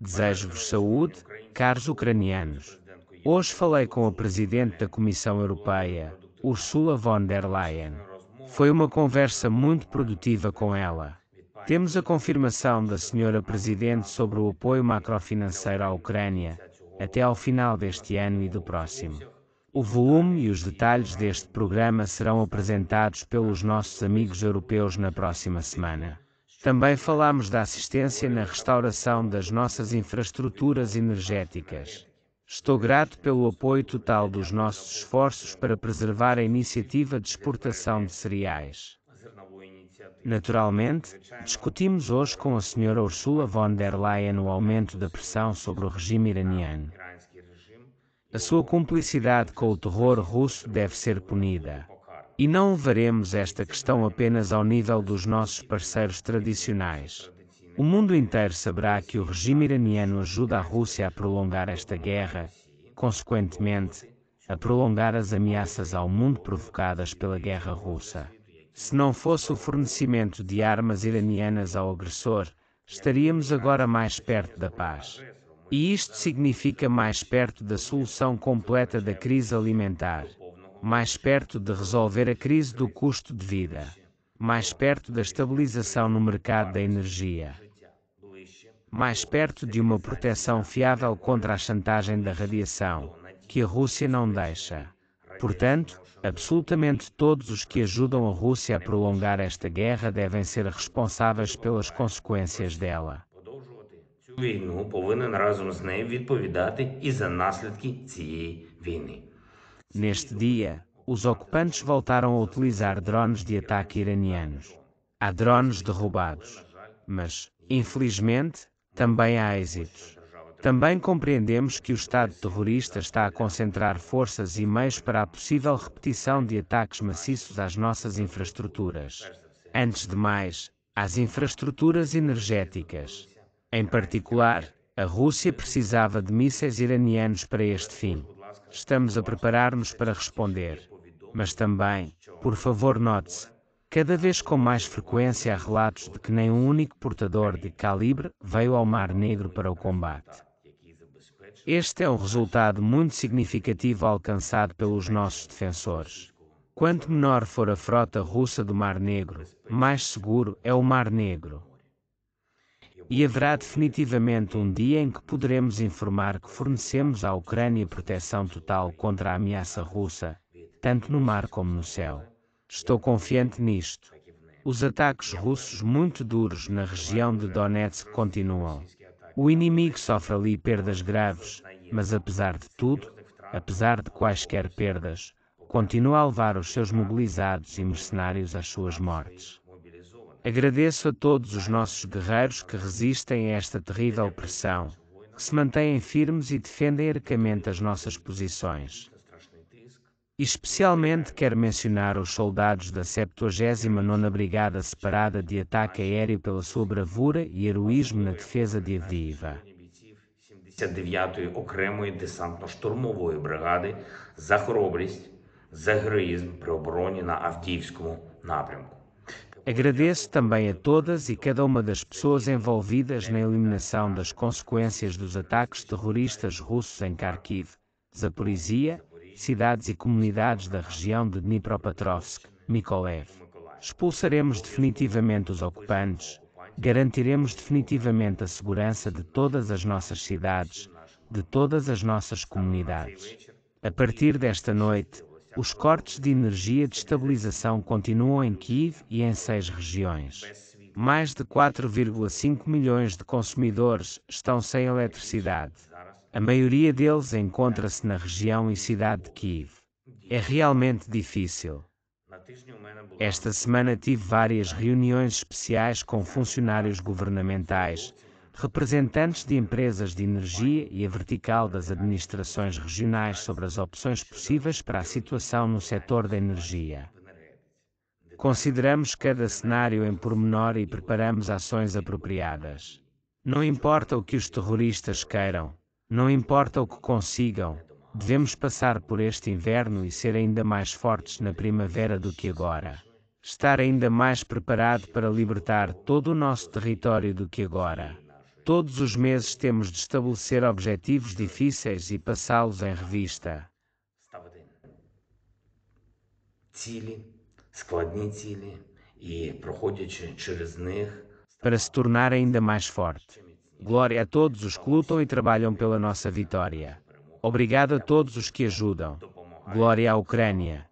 Desejo-vos saúde, caros ucranianos. Hoje falei com a Presidente da Comissão Europeia, Ursula von der Leyen. Foi uma conversa muito produtiva com ela. Temos a confirmação da Senhora Presidente sobre o apoio macrofinanceiro à Ucrânia até ao final deste ano e do próximo. O volume e os detalhes deste programa serão apresentados pelos nossos amigos europeus na próxima semana. Também falámos da assistência na restauração das nossas infraestruturas energéticas. Estou grato pelo apoio total dos nossos esforços para preservar a iniciativa de exportação de cereais. Naturalmente, discutimos hoje com a Sra. Ursula von der Leyen o aumento da pressão sobre o regime iraniano. A sua cumplicidade com o terror russo deve ser punida. E não veremos esta questão apenas ao nível dos nossos parceiros tradicionais. O mundo inteiro saberá que o regime iraniano ajuda a Rússia a prolongar esta guerra, consequentemente, a prolongar as ameaças ao mundo provocadas pela guerra russa. Se não fosse o fornecimento de armas iranianas ao agressor, estaríamos agora mais perto da paz. E isto significa mais perto da solução completa da crise alimentar mais perto de resolver a crise do custo de vida, mais perto da estabilização no mercado da energia, mais perto de uma proteção fiável contra a chantagem da radiação, que a Rússia não deixa. Portanto, absolutamente todos os que ajudam a Rússia a prolongar esta guerra devem ser responsáveis pelas consequências dela. Війну повинен разом з нею відповідати і за наслідки цієї війни. Neste dia, os ocupantes voltaram a utilizar drones de ataque iranianos. Há drones derrubados. Mas, infelizmente, também há êxitos. Também compreendemos que o Estado terrorista está a concentrar forças e meios para a possível repetição de ataques maciços às nossas infraestruturas. Antes de mais, às infraestruturas energéticas. Em particular, a Rússia precisava de mísseis iranianos para este fim. Estamos a preparar-nos para responder. Mas também, por favor, note-se, cada vez com mais frequência há relatos de que nem um único portador de calibre veio ao Mar Negro para o combate. Este é um resultado muito significativo alcançado pelos nossos defensores. Quanto menor for a frota russa do Mar Negro, mais seguro é o Mar Negro. E haverá definitivamente um dia em que poderemos informar que fornecemos à Ucrânia proteção total contra a ameaça russa, tanto no mar como no céu. Estou confiante nisto. Os ataques russos muito duros na região de Donetsk continuam. O inimigo sofre ali perdas graves, mas apesar de tudo, apesar de quaisquer perdas, continua a levar os seus mobilizados e mercenários às suas mortes. Agradeço a todos os nossos guerreiros que resistem a esta terrível pressão, que se mantêm firmes e defendem ericamente as nossas posições. especialmente quero mencionar os soldados da 79ª Brigada Separada de Ataque Aéreo pela sua bravura e heroísmo na defesa de Avdiivka. за героїзм при обороні на Авдіївському напрямку. Agradeço também a todas e cada uma das pessoas envolvidas na eliminação das consequências dos ataques terroristas russos em Kharkiv, Zaporizhia, cidades e comunidades da região de Dnipropetrovsk, Mykolaiv. Expulsaremos definitivamente os ocupantes, garantiremos definitivamente a segurança de todas as nossas cidades, de todas as nossas comunidades. A partir desta noite, os cortes de energia de estabilização continuam em Kiev e em seis regiões. Mais de 4,5 milhões de consumidores estão sem eletricidade. A maioria deles encontra-se na região e cidade de Kiev. É realmente difícil. Esta semana tive várias reuniões especiais com funcionários governamentais, representantes de empresas de energia e a vertical das administrações regionais sobre as opções possíveis para a situação no setor da energia. Consideramos cada cenário em pormenor e preparamos ações apropriadas. Não importa o que os terroristas queiram, não importa o que consigam, devemos passar por este inverno e ser ainda mais fortes na primavera do que agora estar ainda mais preparado para libertar todo o nosso território do que agora. Todos os meses temos de estabelecer objetivos difíceis e passá-los em revista. Para se tornar ainda mais forte. Glória a todos os que lutam e trabalham pela nossa vitória. Obrigado a todos os que ajudam. Glória à Ucrânia.